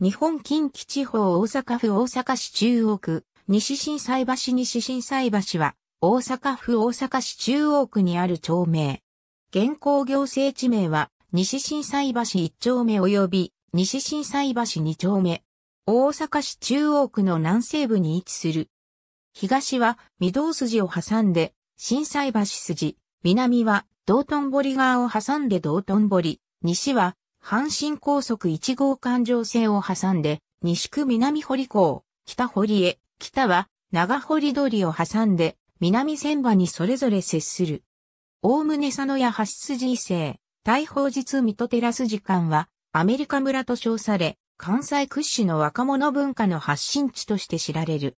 日本近畿地方大阪府大阪市中央区、西新斎橋西新斎橋は、大阪府大阪市中央区にある町名。現行行政地名は、西新斎橋1丁目及び、西新斎橋2丁目。大阪市中央区の南西部に位置する。東は、御堂筋を挟んで、新斎橋筋。南は、道頓堀川を挟んで道頓堀。西は、阪神高速1号環状線を挟んで、西区南堀港、北堀へ、北は長堀通りを挟んで、南千葉にそれぞれ接する。おおむね佐野や橋筋異性、大宝。日水戸テラス時間は、アメリカ村と称され、関西屈指の若者文化の発信地として知られる。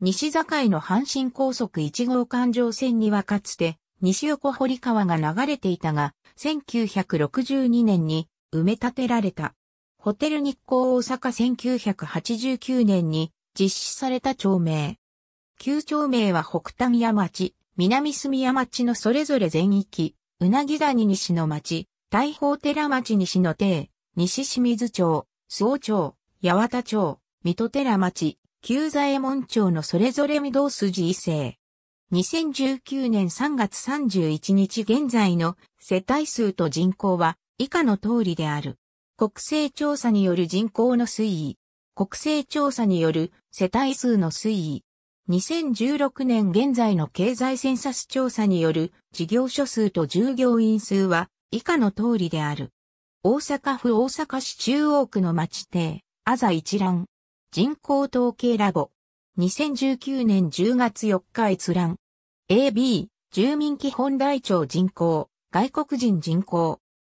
西境の阪神高速1号環状線にはかつて、西横堀川が流れていたが、1962年に埋め立てられた。ホテル日光大阪1989年に実施された町名。旧町名は北谷山町、南住谷町のそれぞれ全域、うなぎ谷西の町、大宝寺町西の邸、西清水町、諏訪町、八幡町、水戸寺町、旧左衛門町のそれぞれ御堂筋異性。2019年3月31日現在の世帯数と人口は以下の通りである。国勢調査による人口の推移。国勢調査による世帯数の推移。2016年現在の経済センサス調査による事業所数と従業員数は以下の通りである。大阪府大阪市中央区の町邸、あざ一覧。人口統計ラボ。2019年10月4日閲覧。AB、住民基本台帳人口、外国人人口。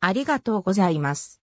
ありがとうございます。